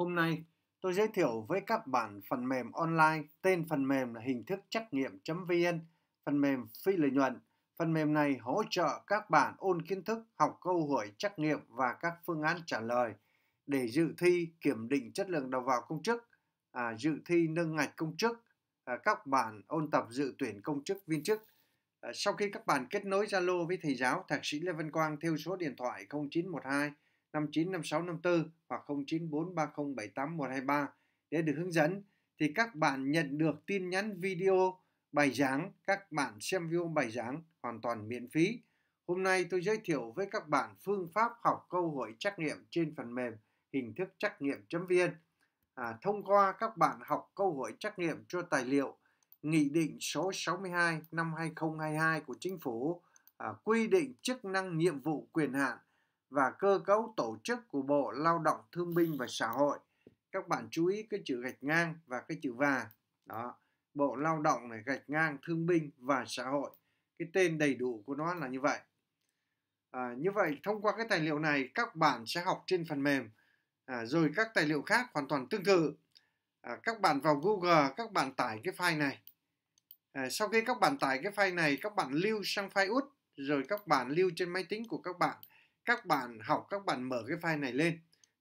Hôm nay, tôi giới thiệu với các bạn phần mềm online tên phần mềm là hình thức trắc nghiệm.vn, phần mềm phi lợi nhuận. Phần mềm này hỗ trợ các bạn ôn kiến thức, học câu hỏi trắc nghiệm và các phương án trả lời để dự thi kiểm định chất lượng đầu vào công chức, à, dự thi nâng ngạch công chức, à, các bạn ôn tập dự tuyển công chức viên chức. À, sau khi các bạn kết nối Zalo với thầy giáo Thạc sĩ Lê Văn Quang theo số điện thoại 0912 595654 hoặc 0943078123 để được hướng dẫn thì các bạn nhận được tin nhắn video bài giảng, các bạn xem video bài giảng hoàn toàn miễn phí. Hôm nay tôi giới thiệu với các bạn phương pháp học câu hỏi trắc nghiệm trên phần mềm hình thức trắc nghiệm chấm viên. À, thông qua các bạn học câu hỏi trắc nghiệm cho tài liệu Nghị định số 62 năm 2022 của Chính phủ à, quy định chức năng nhiệm vụ quyền hạn và cơ cấu tổ chức của Bộ Lao động Thương binh và Xã hội. Các bạn chú ý cái chữ gạch ngang và cái chữ và. Đó, Bộ Lao động này gạch ngang Thương binh và Xã hội. Cái tên đầy đủ của nó là như vậy. À, như vậy thông qua cái tài liệu này các bạn sẽ học trên phần mềm à, rồi các tài liệu khác hoàn toàn tương tự. À, các bạn vào Google các bạn tải cái file này. À, sau khi các bạn tải cái file này các bạn lưu sang file út rồi các bạn lưu trên máy tính của các bạn các bạn học các bạn mở cái file này lên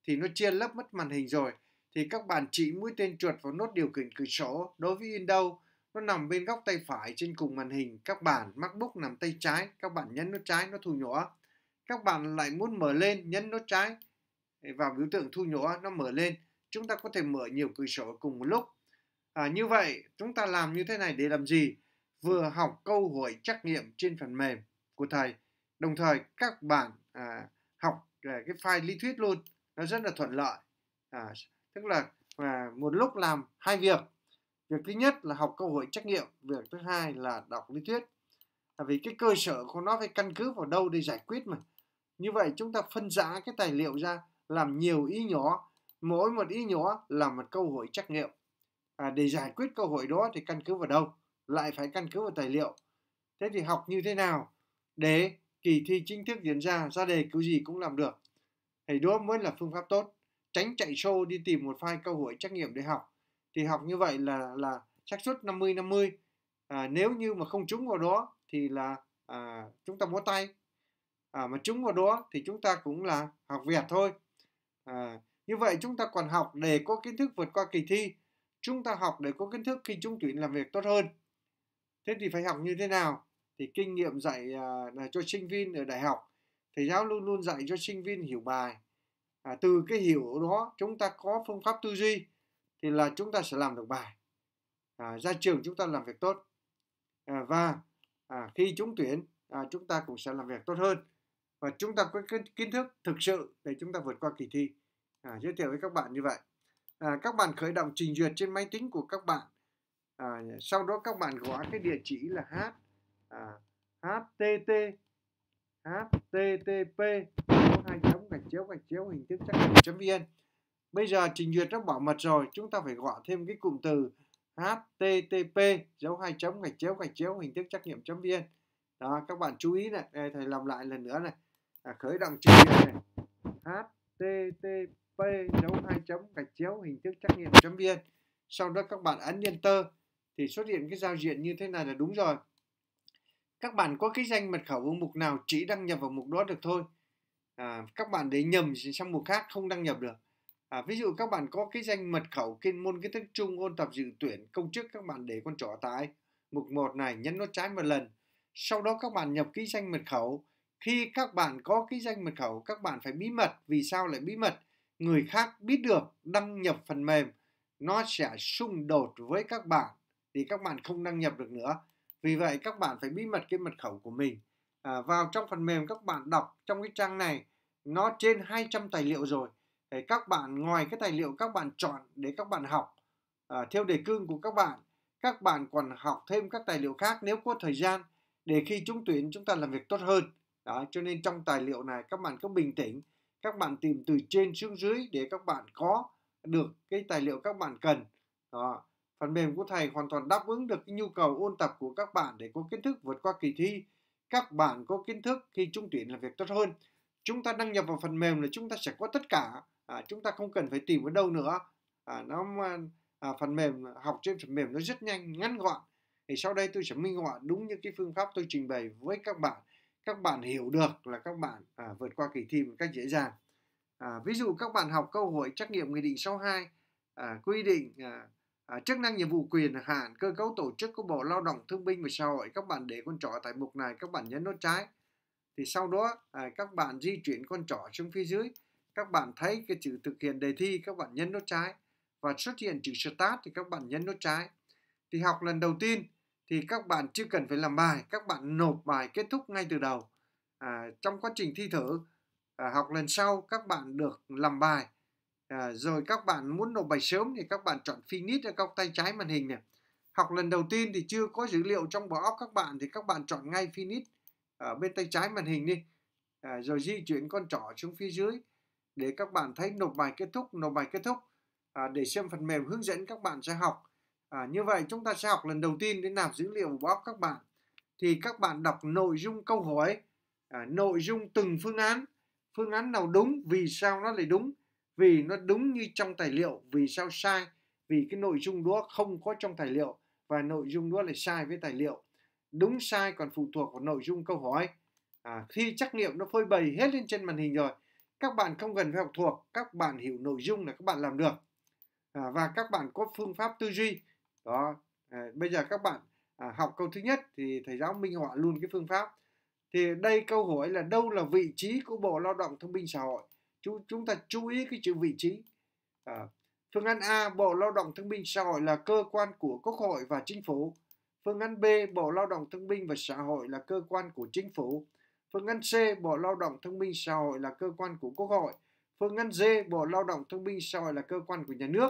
thì nó chia lớp mất màn hình rồi thì các bạn chỉ mũi tên chuột vào nốt điều khiển cửa sổ đối với Windows nó nằm bên góc tay phải trên cùng màn hình các bạn MacBook nằm tay trái các bạn nhấn nút trái nó thu nhỏ các bạn lại muốn mở lên nhấn nút trái eh, vào biểu tượng thu nhỏ nó mở lên chúng ta có thể mở nhiều cửa sổ cùng một lúc à, như vậy chúng ta làm như thế này để làm gì vừa học câu hỏi trắc nghiệm trên phần mềm của thầy đồng thời các bạn à, học à, cái file lý thuyết luôn nó rất là thuận lợi à, tức là à, một lúc làm hai việc việc thứ nhất là học câu hỏi trắc nghiệm việc thứ hai là đọc lý thuyết là vì cái cơ sở của nó phải căn cứ vào đâu để giải quyết mà như vậy chúng ta phân giá cái tài liệu ra làm nhiều ý nhỏ mỗi một ý nhỏ là một câu hỏi trắc nghiệm à, để giải quyết câu hỏi đó thì căn cứ vào đâu lại phải căn cứ vào tài liệu thế thì học như thế nào để kỳ thi chính thức diễn ra, ra đề cứu gì cũng làm được. Thầy đố mới là phương pháp tốt, tránh chạy show đi tìm một file câu hỏi trắc nghiệm để học. Thì học như vậy là là xác suất 50 50. À, nếu như mà không trúng vào đó thì là à, chúng ta bó tay. À, mà trúng vào đó thì chúng ta cũng là học Việt thôi. À, như vậy chúng ta còn học để có kiến thức vượt qua kỳ thi. Chúng ta học để có kiến thức khi chúng tuyển làm việc tốt hơn. Thế thì phải học như thế nào? thì kinh nghiệm dạy à, là cho sinh viên ở đại học thầy giáo luôn luôn dạy cho sinh viên hiểu bài à, từ cái hiểu đó chúng ta có phương pháp tư duy thì là chúng ta sẽ làm được bài à, ra trường chúng ta làm việc tốt à, và à, khi chúng tuyển à, chúng ta cũng sẽ làm việc tốt hơn và chúng ta có cái kiến thức thực sự để chúng ta vượt qua kỳ thi à, giới thiệu với các bạn như vậy à, các bạn khởi động trình duyệt trên máy tính của các bạn à, sau đó các bạn gõ cái địa chỉ là h à, htt http hai chấm gạch chéo gạch chéo hình thức xác chấm vn bây giờ trình duyệt đã bảo mật rồi chúng ta phải gọi thêm cái cụm từ http dấu hai chấm gạch chéo gạch chéo hình thức trắc nghiệm chấm vn đó các bạn chú ý này đây, thầy làm lại lần nữa này à, khởi động trình duyệt này http dấu hai chấm gạch chéo hình thức trắc nghiệm chấm vn sau đó các bạn ấn enter thì xuất hiện cái giao diện như thế này là đúng rồi các bạn có cái danh mật khẩu ở mục nào chỉ đăng nhập vào mục đó được thôi à, các bạn để nhầm sang mục khác không đăng nhập được à, ví dụ các bạn có cái danh mật khẩu kiên môn kiến thức chung ôn tập dự tuyển công chức các bạn để con trỏ tại mục 1 này nhấn nó trái một lần sau đó các bạn nhập cái danh mật khẩu khi các bạn có cái danh mật khẩu các bạn phải bí mật vì sao lại bí mật người khác biết được đăng nhập phần mềm nó sẽ xung đột với các bạn thì các bạn không đăng nhập được nữa vì vậy các bạn phải bí mật cái mật khẩu của mình. À, vào trong phần mềm các bạn đọc trong cái trang này nó trên 200 tài liệu rồi. Để các bạn ngoài cái tài liệu các bạn chọn để các bạn học à, theo đề cương của các bạn, các bạn còn học thêm các tài liệu khác nếu có thời gian để khi chúng tuyển chúng ta làm việc tốt hơn. Đó, cho nên trong tài liệu này các bạn cứ bình tĩnh, các bạn tìm từ trên xuống dưới để các bạn có được cái tài liệu các bạn cần. Đó, Phần mềm của thầy hoàn toàn đáp ứng được cái nhu cầu ôn tập của các bạn để có kiến thức vượt qua kỳ thi. Các bạn có kiến thức khi trung tuyển là việc tốt hơn. Chúng ta đăng nhập vào phần mềm là chúng ta sẽ có tất cả. À, chúng ta không cần phải tìm ở đâu nữa. À, nó à, phần mềm học trên phần mềm nó rất nhanh, ngắn gọn. Thì sau đây tôi sẽ minh họa đúng như cái phương pháp tôi trình bày với các bạn. Các bạn hiểu được là các bạn à, vượt qua kỳ thi một cách dễ dàng. À, ví dụ các bạn học câu hỏi trắc nghiệm Nghị định 62 à, quy định à, à, chức năng nhiệm vụ quyền hạn cơ cấu tổ chức của Bộ Lao động Thương binh và Xã hội các bạn để con trỏ tại mục này các bạn nhấn nút trái thì sau đó à, các bạn di chuyển con trỏ xuống phía dưới các bạn thấy cái chữ thực hiện đề thi các bạn nhấn nút trái và xuất hiện chữ start thì các bạn nhấn nút trái thì học lần đầu tiên thì các bạn chưa cần phải làm bài các bạn nộp bài kết thúc ngay từ đầu à, trong quá trình thi thử à, học lần sau các bạn được làm bài à, rồi các bạn muốn nộp bài sớm thì các bạn chọn finish ở góc tay trái màn hình này học lần đầu tiên thì chưa có dữ liệu trong bộ óc các bạn thì các bạn chọn ngay finish ở bên tay trái màn hình đi à, rồi di chuyển con trỏ xuống phía dưới để các bạn thấy nộp bài kết thúc nộp bài kết thúc à, để xem phần mềm hướng dẫn các bạn sẽ học à, như vậy chúng ta sẽ học lần đầu tiên đến nạp dữ liệu vào các bạn thì các bạn đọc nội dung câu hỏi à, nội dung từng phương án phương án nào đúng vì sao nó lại đúng vì nó đúng như trong tài liệu vì sao sai vì cái nội dung đó không có trong tài liệu và nội dung đó là sai với tài liệu đúng sai còn phụ thuộc vào nội dung câu hỏi à, khi trắc nghiệm nó phơi bày hết lên trên màn hình rồi các bạn không cần phải học thuộc các bạn hiểu nội dung là các bạn làm được à, và các bạn có phương pháp tư duy đó à, bây giờ các bạn à, học câu thứ nhất thì thầy giáo minh họa luôn cái phương pháp thì đây câu hỏi là đâu là vị trí của bộ lao động thương binh xã hội chúng chúng ta chú ý cái chữ vị trí à, phương án A Bộ Lao động Thương binh Xã hội là cơ quan của Quốc hội và Chính phủ phương án B Bộ Lao động Thương binh và Xã hội là cơ quan của Chính phủ phương án C Bộ Lao động Thương binh Xã hội là cơ quan của Quốc hội phương án D Bộ Lao động Thương binh Xã hội là cơ quan của nhà nước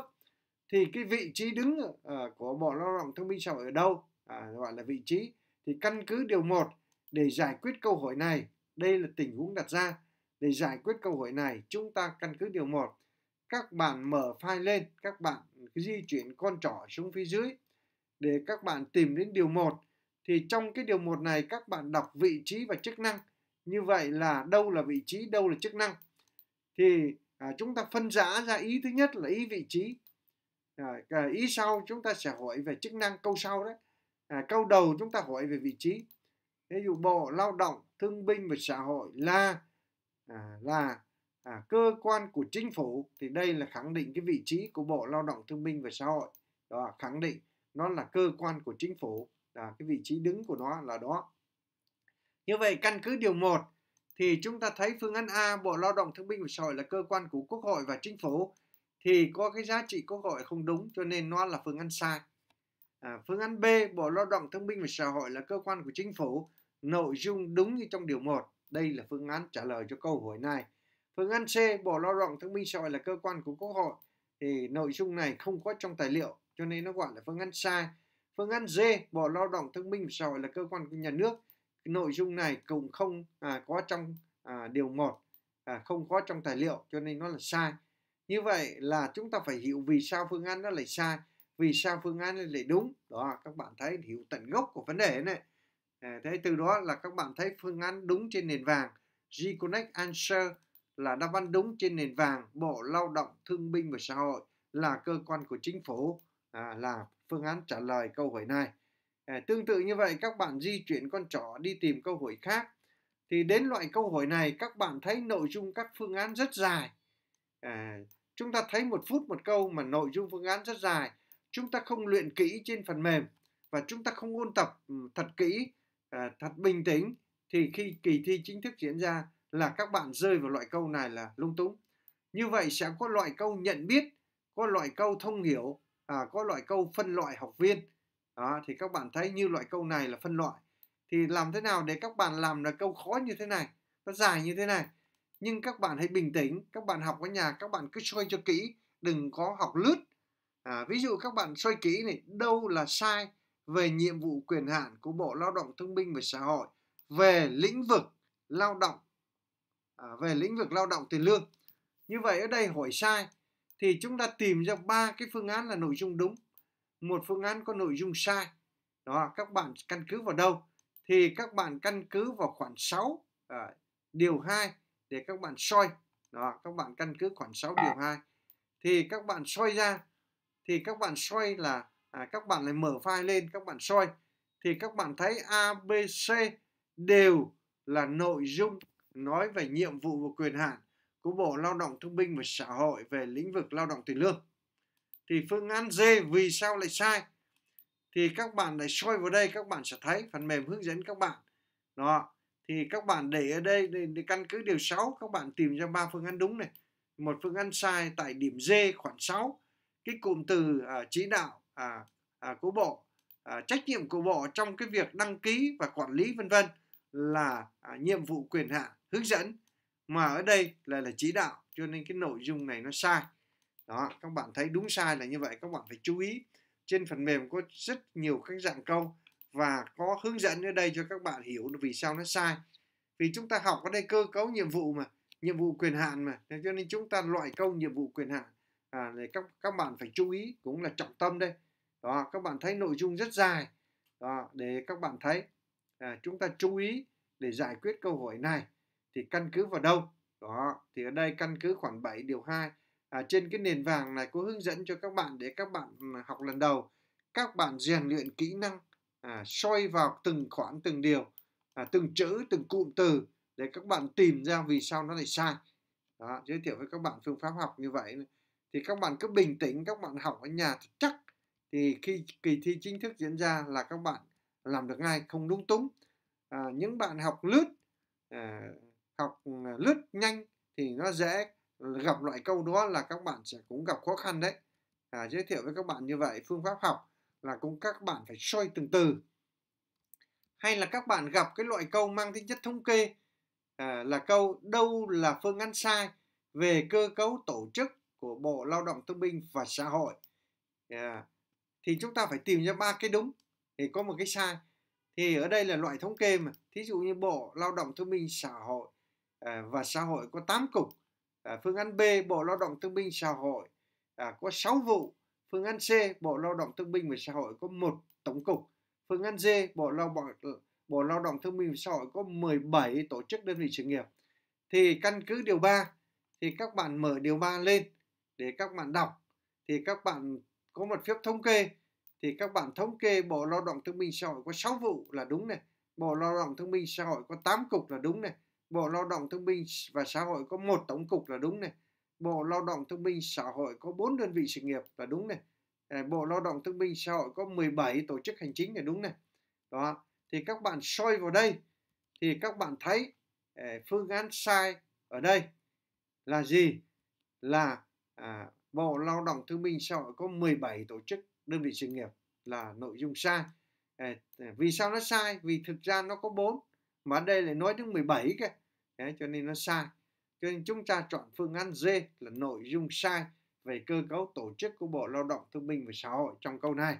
thì cái vị trí đứng uh, của Bộ Lao động Thương binh Xã hội ở đâu à, gọi là vị trí thì căn cứ điều 1 để giải quyết câu hỏi này đây là tình huống đặt ra để giải quyết câu hỏi này, chúng ta căn cứ điều 1. Các bạn mở file lên, các bạn di chuyển con trỏ xuống phía dưới để các bạn tìm đến điều 1. Thì trong cái điều 1 này các bạn đọc vị trí và chức năng. Như vậy là đâu là vị trí, đâu là chức năng. Thì à, chúng ta phân rã ra ý thứ nhất là ý vị trí. À, à ý sau chúng ta sẽ hỏi về chức năng câu sau đấy. À, câu đầu chúng ta hỏi về vị trí. Ví dụ Bộ Lao động, Thương binh và Xã hội là à, là à, cơ quan của chính phủ thì đây là khẳng định cái vị trí của Bộ Lao động Thương binh và Xã hội đó khẳng định nó là cơ quan của chính phủ là cái vị trí đứng của nó là đó như vậy căn cứ điều 1 thì chúng ta thấy phương án A Bộ Lao động Thương binh và Xã hội là cơ quan của Quốc hội và Chính phủ thì có cái giá trị quốc hội không đúng cho nên nó là phương án sai. À, phương án B Bộ Lao động Thương binh và Xã hội là cơ quan của Chính phủ nội dung đúng như trong điều 1 đây là phương án trả lời cho câu hỏi này. Phương án C, Bộ Lao động Thương minh Xã hội là cơ quan của Quốc hội thì nội dung này không có trong tài liệu cho nên nó gọi là phương án sai. Phương án D, Bộ Lao động Thương minh Xã hội là cơ quan của nhà nước. Nội dung này cũng không à, có trong à, điều 1, à, không có trong tài liệu cho nên nó là sai. Như vậy là chúng ta phải hiểu vì sao phương án nó lại sai, vì sao phương án nó lại đúng. Đó, các bạn thấy hiểu tận gốc của vấn đề này. Ờ, thế từ đó là các bạn thấy phương án đúng trên nền vàng G-Connect Answer là đáp án đúng trên nền vàng Bộ Lao động Thương binh và Xã hội là cơ quan của chính phủ à, là phương án trả lời câu hỏi này à, tương tự như vậy các bạn di chuyển con trỏ đi tìm câu hỏi khác thì đến loại câu hỏi này các bạn thấy nội dung các phương án rất dài à, chúng ta thấy một phút một câu mà nội dung phương án rất dài chúng ta không luyện kỹ trên phần mềm và chúng ta không ôn tập thật kỹ Ờ, thật bình tĩnh thì khi kỳ thi chính thức diễn ra là các bạn rơi vào loại câu này là lung túng như vậy sẽ có loại câu nhận biết có loại câu thông hiểu à, có loại câu phân loại học viên đó thì các bạn thấy như loại câu này là phân loại thì làm thế nào để các bạn làm là câu khó như thế này nó dài như thế này nhưng các bạn hãy bình tĩnh các bạn học ở nhà các bạn cứ xoay cho kỹ đừng có học lướt à, ví dụ các bạn xoay kỹ này đâu là sai về nhiệm vụ quyền hạn của Bộ Lao động Thương binh và Xã hội về lĩnh vực lao động à, về lĩnh vực lao động tiền lương. Như vậy ở đây hỏi sai thì chúng ta tìm ra ba cái phương án là nội dung đúng, một phương án có nội dung sai. Đó các bạn căn cứ vào đâu? Thì các bạn căn cứ vào khoản 6 à, điều 2 để các bạn soi. Đó các bạn căn cứ khoản 6 điều 2 thì các bạn soi ra thì các bạn soi là à, các bạn lại mở file lên các bạn soi thì các bạn thấy ABC đều là nội dung nói về nhiệm vụ và quyền hạn của Bộ Lao động Thương binh và Xã hội về lĩnh vực lao động tiền lương. Thì phương án D vì sao lại sai? Thì các bạn lại soi vào đây các bạn sẽ thấy phần mềm hướng dẫn các bạn. Đó, thì các bạn để ở đây để, để căn cứ điều 6 các bạn tìm ra ba phương án đúng này. Một phương án sai tại điểm D khoảng 6. Cái cụm từ uh, chỉ đạo à, à, của bộ à, trách nhiệm của bộ trong cái việc đăng ký và quản lý vân vân là à, nhiệm vụ quyền hạn hướng dẫn mà ở đây là là chỉ đạo cho nên cái nội dung này nó sai đó các bạn thấy đúng sai là như vậy các bạn phải chú ý trên phần mềm có rất nhiều các dạng câu và có hướng dẫn ở đây cho các bạn hiểu vì sao nó sai vì chúng ta học ở đây cơ cấu nhiệm vụ mà nhiệm vụ quyền hạn mà cho nên chúng ta loại câu nhiệm vụ quyền hạn à, để các các bạn phải chú ý cũng là trọng tâm đây đó các bạn thấy nội dung rất dài đó, để các bạn thấy à, chúng ta chú ý để giải quyết câu hỏi này thì căn cứ vào đâu đó thì ở đây căn cứ khoảng 7 điều 2 à, trên cái nền vàng này có hướng dẫn cho các bạn để các bạn ừ, học lần đầu các bạn rèn luyện kỹ năng à, soi vào từng khoản từng điều à, từng chữ từng cụm từ để các bạn tìm ra vì sao nó lại sai đó, giới thiệu với các bạn phương pháp học như vậy thì các bạn cứ bình tĩnh các bạn học ở nhà chắc thì khi kỳ thi chính thức diễn ra là các bạn làm được ngay không đúng túng à, những bạn học lướt à, học à, lướt nhanh thì nó dễ gặp loại câu đó là các bạn sẽ cũng gặp khó khăn đấy à, giới thiệu với các bạn như vậy phương pháp học là cũng các bạn phải soi từng từ hay là các bạn gặp cái loại câu mang tính chất thống kê à, là câu đâu là phương án sai về cơ cấu tổ chức của bộ lao động thương binh và xã hội yeah. À, thì chúng ta phải tìm ra ba cái đúng để có một cái sai thì ở đây là loại thống kê mà thí dụ như bộ lao động thương binh xã hội à, và xã hội có 8 cục à, phương án B bộ lao động thương binh xã hội à, có 6 vụ phương án C bộ lao động thương binh và xã hội có một tổng cục phương án D bộ lao động ờ, bộ lao động thương binh và xã hội có 17 tổ chức đơn vị sự nghiệp thì căn cứ điều 3 thì các bạn mở điều 3 lên để các bạn đọc thì các bạn có một phép thống kê thì các bạn thống kê Bộ Lao động Thương minh Xã hội có 6 vụ là đúng này, Bộ Lao động Thương minh Xã hội có 8 cục là đúng này, Bộ Lao động Thương minh và Xã hội có một tổng cục là đúng này, Bộ Lao động Thương minh Xã hội có 4 đơn vị sự nghiệp là đúng này, ờ, Bộ Lao động Thương minh Xã hội có 17 tổ chức hành chính là đúng này. Đó, thì các bạn soi vào đây thì các bạn thấy ờ, phương án sai ở đây là gì? Là à, Bộ Lao động Thương minh Xã hội có 17 tổ chức đơn vị sự nghiệp là nội dung sai ờ, ờ, vì sao nó sai vì thực ra nó có bốn mà đây lại nói đến 17 kìa Đấy, cho nên nó sai cho nên chúng ta chọn phương án D là nội dung sai về cơ cấu tổ chức của Bộ Lao động Thương binh và Xã hội trong câu này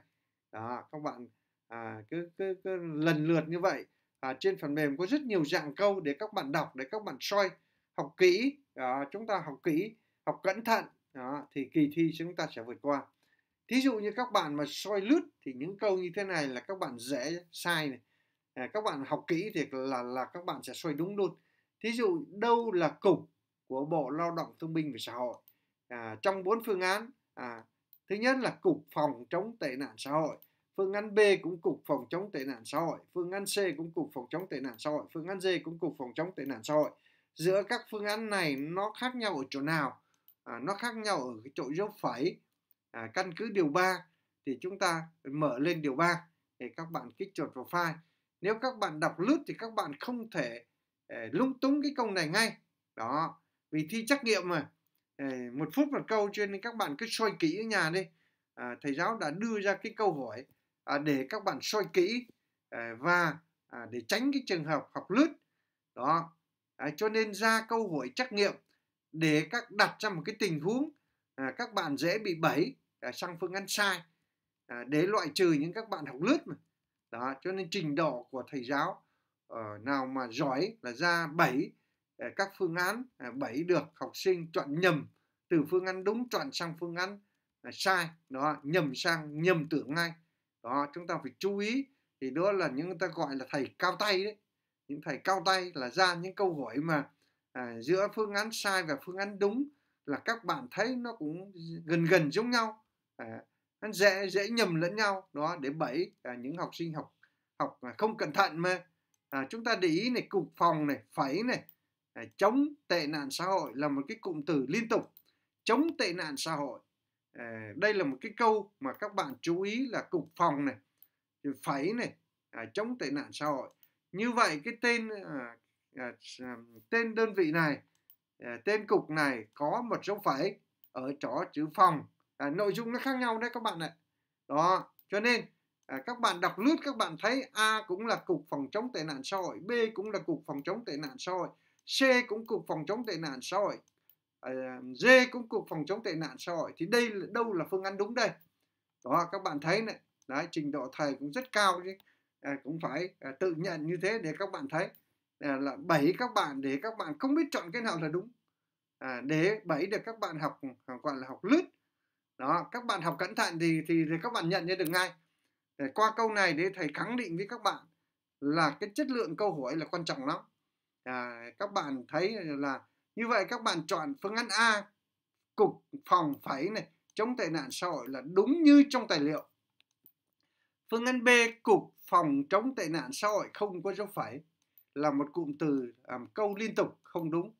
đó các bạn à, cứ, cứ, cứ lần lượt như vậy à, trên phần mềm có rất nhiều dạng câu để các bạn đọc để các bạn soi học kỹ à, chúng ta học kỹ học cẩn thận à, thì kỳ thi chúng ta sẽ vượt qua thí dụ như các bạn mà soi lướt thì những câu như thế này là các bạn dễ sai này à, các bạn học kỹ thì là là các bạn sẽ soi đúng luôn thí dụ đâu là cục của bộ lao động thương binh và xã hội à, trong bốn phương án à, thứ nhất là cục phòng chống tệ nạn xã hội phương án B cũng cục phòng chống tệ nạn xã hội phương án C cũng cục phòng chống tệ nạn xã hội phương án D cũng cục phòng chống tệ nạn xã hội giữa các phương án này nó khác nhau ở chỗ nào à, nó khác nhau ở cái chỗ dấu phẩy à, căn cứ điều 3 thì chúng ta mở lên điều 3 để các bạn kích chuột vào file nếu các bạn đọc lướt thì các bạn không thể eh, à, lung túng cái câu này ngay đó vì thi trắc nghiệm mà eh, một phút một câu cho nên các bạn cứ soi kỹ ở nhà đi à, thầy giáo đã đưa ra cái câu hỏi à, để các bạn soi kỹ à, và à, để tránh cái trường hợp học lướt đó à, cho nên ra câu hỏi trắc nghiệm để các đặt ra một cái tình huống à, các bạn dễ bị bẫy à, sang phương án sai à, để loại trừ những các bạn học lướt mà đó cho nên trình độ của thầy giáo uh, nào mà giỏi là ra bảy uh, à, các phương án uh, à, bảy được học sinh chọn nhầm từ phương án đúng chọn sang phương án uh, sai đó nhầm sang nhầm tưởng ngay đó chúng ta phải chú ý thì đó là những người ta gọi là thầy cao tay đấy những thầy cao tay là ra những câu hỏi mà uh, giữa phương án sai và phương án đúng là các bạn thấy nó cũng gần gần giống nhau à, nó dễ dễ nhầm lẫn nhau đó để bẫy à, những học sinh học học không cẩn thận mà à, chúng ta để ý này cục phòng này phẩy này à, chống tệ nạn xã hội là một cái cụm từ liên tục chống tệ nạn xã hội à, đây là một cái câu mà các bạn chú ý là cục phòng này phẩy này à, chống tệ nạn xã hội như vậy cái tên à, à, à tên đơn vị này Ờ, tên cục này có một dấu phẩy ở chỗ chữ phòng à, nội dung nó khác nhau đấy các bạn ạ đó cho nên à, các bạn đọc lướt các bạn thấy A cũng là cục phòng chống tệ nạn xã hội B cũng là cục phòng chống tệ nạn xã hội C cũng cục phòng chống tệ nạn xã hội à, D cũng cục phòng chống tệ nạn xã hội thì đây là, đâu là phương án đúng đây đó các bạn thấy này đấy trình độ thầy cũng rất cao chứ à, cũng phải à, tự nhận như thế để các bạn thấy Ờ, là bảy các bạn để các bạn không biết chọn cái nào là đúng à, để bảy được các bạn học ờ, gọi là học lướt đó các bạn học cẩn thận thì thì, thì các bạn nhận ra được ngay để qua câu này để thầy khẳng định với các bạn là cái chất lượng câu hỏi là quan trọng lắm à, các bạn thấy là như vậy các bạn chọn phương án A cục phòng phẩy này chống tệ nạn xã hội là đúng như trong tài liệu phương án B cục phòng chống tệ nạn xã hội không có dấu phẩy là một cụm từ um, câu liên tục không đúng.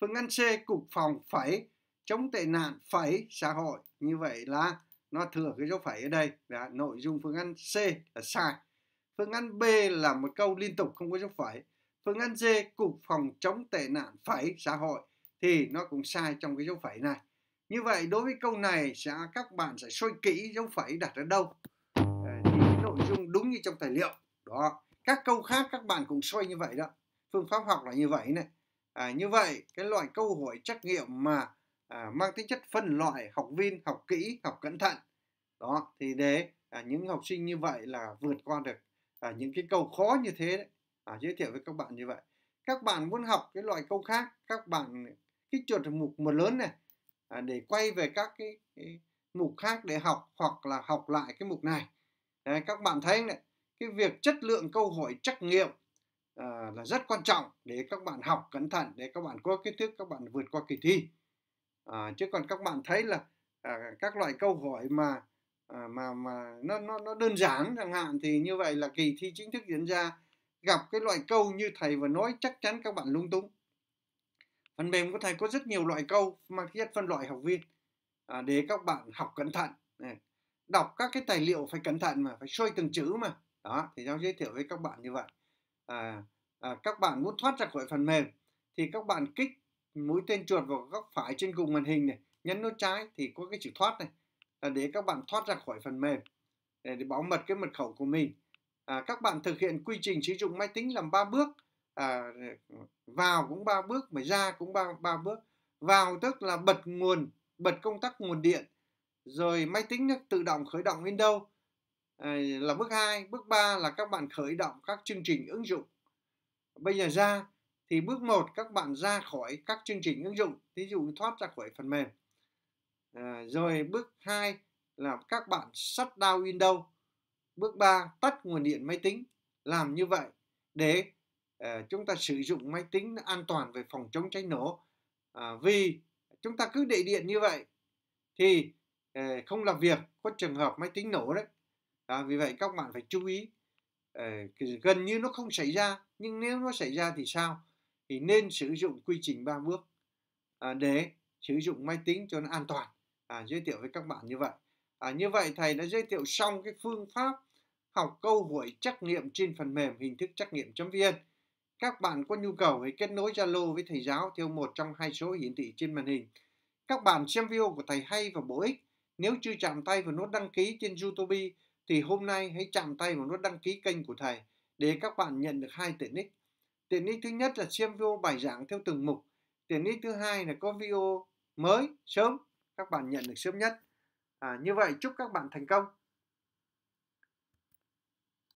Phương án C cục phòng phải chống tệ nạn phải xã hội như vậy là nó thừa cái dấu phẩy ở đây là nội dung phương án C là sai. Phương án B là một câu liên tục không có dấu phẩy. Phương án D cục phòng chống tệ nạn phải xã hội thì nó cũng sai trong cái dấu phẩy này. Như vậy đối với câu này sẽ các bạn sẽ soi kỹ dấu phẩy đặt ở đâu ờ, thì cái nội dung đúng như trong tài liệu. Đó các câu khác các bạn cũng xoay như vậy đó phương pháp học là như vậy này à, như vậy cái loại câu hỏi trắc nghiệm mà à, mang tính chất phân loại học viên học kỹ học cẩn thận đó thì để à, những học sinh như vậy là vượt qua được à, những cái câu khó như thế đấy à, giới thiệu với các bạn như vậy các bạn muốn học cái loại câu khác các bạn kích chuột mục một lớn này à, để quay về các cái, cái mục khác để học hoặc là học lại cái mục này đấy, các bạn thấy này cái việc chất lượng câu hỏi trắc nghiệm à, là rất quan trọng để các bạn học cẩn thận để các bạn có kiến thức các bạn vượt qua kỳ thi à, chứ còn các bạn thấy là à, các loại câu hỏi mà à, mà mà nó nó nó đơn giản chẳng hạn thì như vậy là kỳ thi chính thức diễn ra gặp cái loại câu như thầy vừa nói chắc chắn các bạn lung tung phần mềm của thầy có rất nhiều loại câu mà tính phân loại học viên à, để các bạn học cẩn thận đọc các cái tài liệu phải cẩn thận mà phải soi từng chữ mà đó thì giáo giới thiệu với các bạn như vậy à, à, các bạn muốn thoát ra khỏi phần mềm thì các bạn kích mũi tên chuột vào góc phải trên cùng màn hình này nhấn nút trái thì có cái chữ thoát này là để các bạn thoát ra khỏi phần mềm để, để bảo mật cái mật khẩu của mình à, các bạn thực hiện quy trình sử dụng máy tính làm 3 bước à, vào cũng 3 bước mà ra cũng 3, 3 bước vào tức là bật nguồn bật công tắc nguồn điện rồi máy tính tự động khởi động Windows Ờ, là bước 2, bước 3 là các bạn khởi động các chương trình ứng dụng. Bây giờ ra thì bước 1 các bạn ra khỏi các chương trình ứng dụng, ví dụ thoát ra khỏi phần mềm. À, rồi bước 2 là các bạn shut down Windows. Bước 3 tắt nguồn điện máy tính. Làm như vậy để à, chúng ta sử dụng máy tính an toàn về phòng chống cháy nổ. À, vì chúng ta cứ để điện như vậy thì à, không làm việc có trường hợp máy tính nổ đấy à, vì vậy các bạn phải chú ý à, gần như nó không xảy ra nhưng nếu nó xảy ra thì sao thì nên sử dụng quy trình ba bước à, để sử dụng máy tính cho nó an toàn à, giới thiệu với các bạn như vậy à, như vậy thầy đã giới thiệu xong cái phương pháp học câu hỏi trắc nghiệm trên phần mềm hình thức trắc nghiệm vn các bạn có nhu cầu hãy kết nối zalo với thầy giáo theo một trong hai số hiển thị trên màn hình các bạn xem video của thầy hay và bổ ích nếu chưa chạm tay vào nút đăng ký trên youtube thì hôm nay hãy chạm tay vào nút đăng ký kênh của thầy để các bạn nhận được hai tiện ích. Tiện ích thứ nhất là xem video bài giảng theo từng mục. Tiện ích thứ hai là có video mới sớm các bạn nhận được sớm nhất. À, như vậy chúc các bạn thành công.